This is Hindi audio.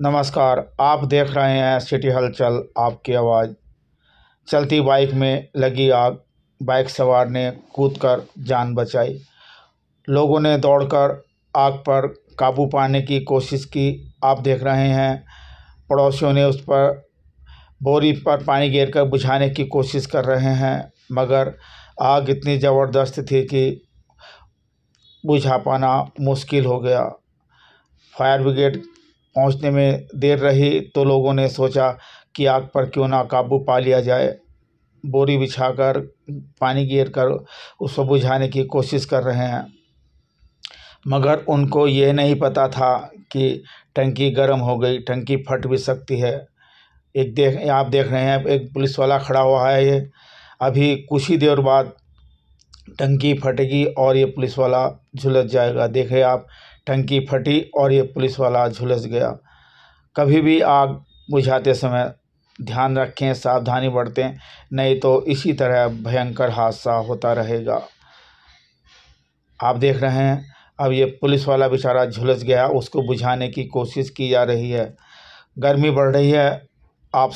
नमस्कार आप देख रहे हैं सिटी हलचल आपकी आवाज़ चलती बाइक में लगी आग बाइक सवार ने कूदकर जान बचाई लोगों ने दौड़कर आग पर काबू पाने की कोशिश की आप देख रहे हैं पड़ोसियों ने उस पर बोरी पर पानी गिर कर बुझाने की कोशिश कर रहे हैं मगर आग इतनी ज़बरदस्त थी कि बुझा पाना मुश्किल हो गया फायर ब्रिगेड पहुँचने में देर रही तो लोगों ने सोचा कि आग पर क्यों ना काबू पा लिया जाए बोरी बिछाकर पानी गिर कर उसको बुझाने की कोशिश कर रहे हैं मगर उनको यह नहीं पता था कि टंकी गर्म हो गई टंकी फट भी सकती है एक देख आप देख रहे हैं एक पुलिस वाला खड़ा हुआ है ये अभी कुछ ही देर बाद टंकी फटेगी और ये पुलिस वाला झुलस जाएगा देखे आप टंकी फटी और ये पुलिस वाला झुलस गया कभी भी आग बुझाते समय ध्यान रखें सावधानी बरतें नहीं तो इसी तरह भयंकर हादसा होता रहेगा आप देख रहे हैं अब ये पुलिस वाला बेचारा झुलस गया उसको बुझाने की कोशिश की जा रही है गर्मी बढ़ रही है आप